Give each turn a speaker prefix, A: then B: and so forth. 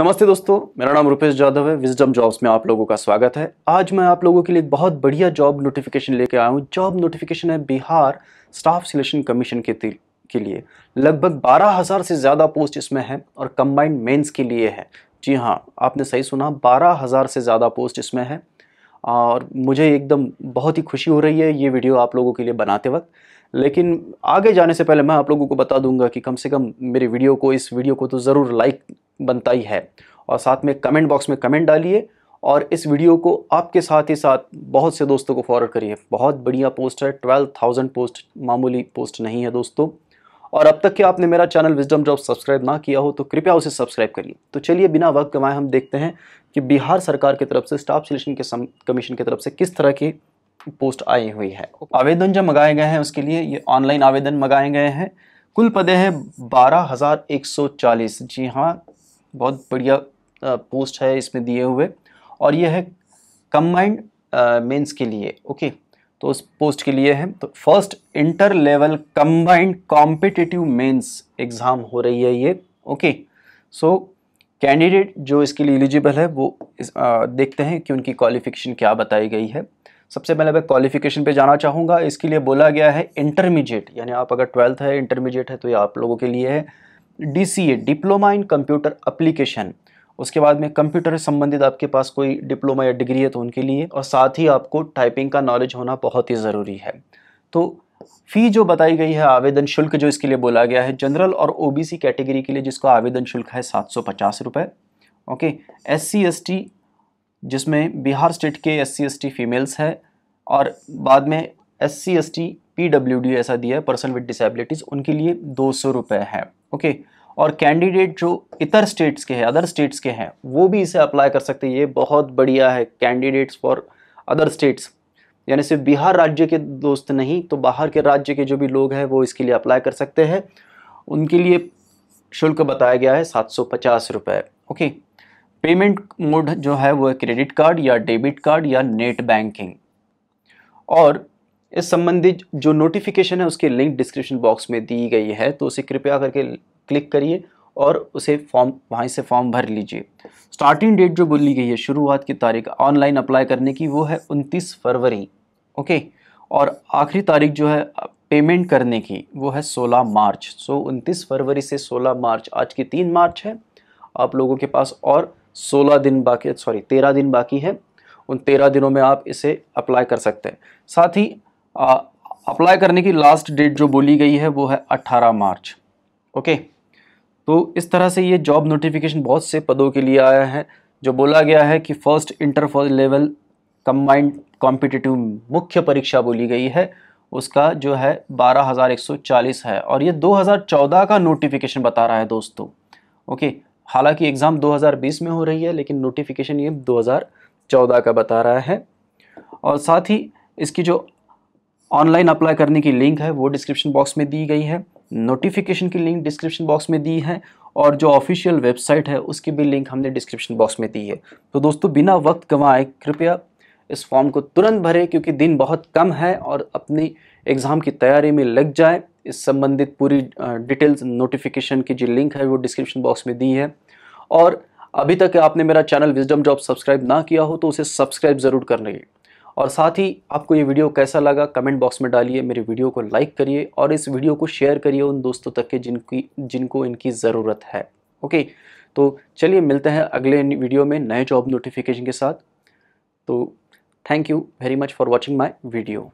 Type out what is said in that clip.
A: नमस्ते दोस्तों मेरा नाम रुपेश जाधव है विजडम जॉब्स में आप लोगों का स्वागत है आज मैं आप लोगों के लिए एक बहुत बढ़िया जॉब नोटिफिकेशन लेके आया हूँ जॉब नोटिफिकेशन है बिहार स्टाफ सिलेक्शन कमीशन के के लिए लगभग बारह हज़ार से ज़्यादा पोस्ट इसमें है और कंबाइंड मेंस के लिए है जी हाँ आपने सही सुना बारह हज़ार से ज़्यादा पोस्ट इसमें है और मुझे एकदम बहुत ही खुशी हो रही है ये वीडियो आप लोगों के लिए बनाते वक्त लेकिन आगे जाने से पहले मैं आप लोगों को बता दूंगा कि कम से कम मेरे वीडियो को इस वीडियो को तो ज़रूर लाइक बनता ही है और साथ में कमेंट बॉक्स में कमेंट डालिए और इस वीडियो को आपके साथ ही साथ बहुत से दोस्तों को फॉरवर्ड करिए बहुत बढ़िया पोस्ट है ट्वेल्व थाउजेंड पोस्ट मामूली पोस्ट नहीं है दोस्तों और अब तक कि आपने मेरा चैनल विजडम जॉब सब्सक्राइब ना किया हो तो कृपया उसे सब्सक्राइब करिए तो चलिए बिना वक्त गंवाए हम देखते हैं कि बिहार सरकार की तरफ से स्टाफ सिलेक्शन के कमीशन की तरफ से किस तरह की पोस्ट आई हुई है आवेदन जो मंगाए गए हैं उसके लिए ये ऑनलाइन आवेदन मंगाए गए हैं कुल पदे हैं बारह हज़ार एक सौ चालीस जी हाँ बहुत बढ़िया पोस्ट है इसमें दिए हुए और ये है कम्बाइंड मेंस के लिए ओके तो उस पोस्ट के लिए है तो first inter level combined competitive mains exam हो रही है ये ओके सो कैंडिडेट जो इसके लिए एलिजिबल है वो इस, आ, देखते हैं कि उनकी क्वालिफिकेशन क्या बताई गई है सबसे पहले मैं क्वालिफिकेशन पे जाना चाहूँगा इसके लिए बोला गया है इंटरमीडिएट यानी आप अगर ट्वेल्थ है इंटरमीडिएट है तो ये आप लोगों के लिए है D C A diploma in computer application उसके बाद में कंप्यूटर से संबंधित आपके पास कोई डिप्लोमा या डिग्री है तो उनके लिए और साथ ही आपको टाइपिंग का नॉलेज होना बहुत ही ज़रूरी है तो फ़ी जो बताई गई है आवेदन शुल्क जो इसके लिए बोला गया है जनरल और ओबीसी कैटेगरी के लिए जिसको आवेदन शुल्क है सात सौ पचास रुपये okay S C S T जिसमें बिहार स्टेट के S C S T females है और बाद में S C S T P W D ऐसा दिया है पर्सन विद डिसेबिलिटीज़ उनके लिए दो सौ है ओके और कैंडिडेट जो इतर स्टेट्स के हैं अदर स्टेट्स के हैं वो भी इसे अप्लाई कर सकते हैं ये बहुत बढ़िया है कैंडिडेट्स फॉर अदर स्टेट्स यानी सिर्फ बिहार राज्य के दोस्त नहीं तो बाहर के राज्य के जो भी लोग हैं वो इसके लिए अप्लाई कर सकते हैं उनके लिए शुल्क बताया गया है सात सौ पचास रुपये ओके पेमेंट मोड जो है वो क्रेडिट कार्ड या डेबिट कार्ड या नेट बैंकिंग और इस संबंधित जो नोटिफिकेशन है उसकी लिंक डिस्क्रिप्शन बॉक्स में दी गई है तो उसे कृपया करके क्लिक करिए और उसे फॉर्म वहीं से फॉर्म भर लीजिए स्टार्टिंग डेट जो बोली गई है शुरुआत की तारीख ऑनलाइन अप्लाई करने की वो है उनतीस फरवरी ओके और आखिरी तारीख जो है पेमेंट करने की वो है 16 मार्च सो so, 29 फरवरी से 16 मार्च आज की तीन मार्च है आप लोगों के पास और सोलह दिन बाकी सॉरी तेरह दिन बाकी है उन तेरह दिनों में आप इसे अप्लाई कर सकते हैं साथ ही आ, अप्लाई करने की लास्ट डेट जो बोली गई है वो है अट्ठारह मार्च ओके तो इस तरह से ये जॉब नोटिफिकेशन बहुत से पदों के लिए आया है जो बोला गया है कि first inter first level combined competitive मुख्य परीक्षा बोली गई है उसका जो है 12,140 है और ये 2014 का नोटिफिकेशन बता रहा है दोस्तों ओके हालांकि एग्ज़ाम 2020 में हो रही है लेकिन नोटिफिकेशन ये 2014 का बता रहा है और साथ ही इसकी जो ऑनलाइन अप्लाई करने की लिंक है वो डिस्क्रिप्शन बॉक्स में दी गई है नोटिफिकेशन की लिंक डिस्क्रिप्शन बॉक्स में दी है और जो ऑफिशियल वेबसाइट है उसकी भी लिंक हमने डिस्क्रिप्शन बॉक्स में दी है तो दोस्तों बिना वक्त गंवाए कृपया इस फॉर्म को तुरंत भरें क्योंकि दिन बहुत कम है और अपनी एग्ज़ाम की तैयारी में लग जाए इस संबंधित पूरी डिटेल्स नोटिफिकेशन की जो लिंक है वो डिस्क्रिप्शन बॉक्स में दी है और अभी तक आपने मेरा चैनल विजडम जॉब सब्सक्राइब ना किया हो तो उसे सब्सक्राइब ज़रूर कर लेंगे और साथ ही आपको ये वीडियो कैसा लगा कमेंट बॉक्स में डालिए मेरे वीडियो को लाइक करिए और इस वीडियो को शेयर करिए उन दोस्तों तक के जिनकी जिनको इनकी ज़रूरत है ओके तो चलिए मिलते हैं अगले वीडियो में नए जॉब नोटिफिकेशन के साथ तो thank you very much for watching my video